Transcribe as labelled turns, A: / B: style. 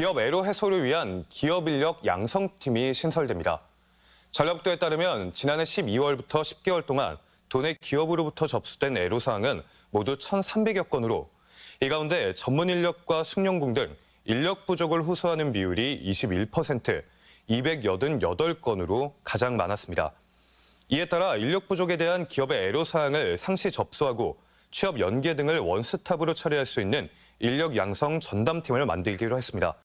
A: 기업 애로 해소를 위한 기업 인력 양성팀이 신설됩니다. 전략도에 따르면 지난해 12월부터 10개월 동안 도내 기업으로부터 접수된 애로 사항은 모두 1,300여 건으로 이 가운데 전문 인력과 숙련공 등 인력 부족을 호소하는 비율이 21%, 288건으로 가장 많았습니다. 이에 따라 인력 부족에 대한 기업의 애로 사항을 상시 접수하고 취업 연계 등을 원스톱으로 처리할 수 있는 인력 양성 전담팀을 만들기로 했습니다.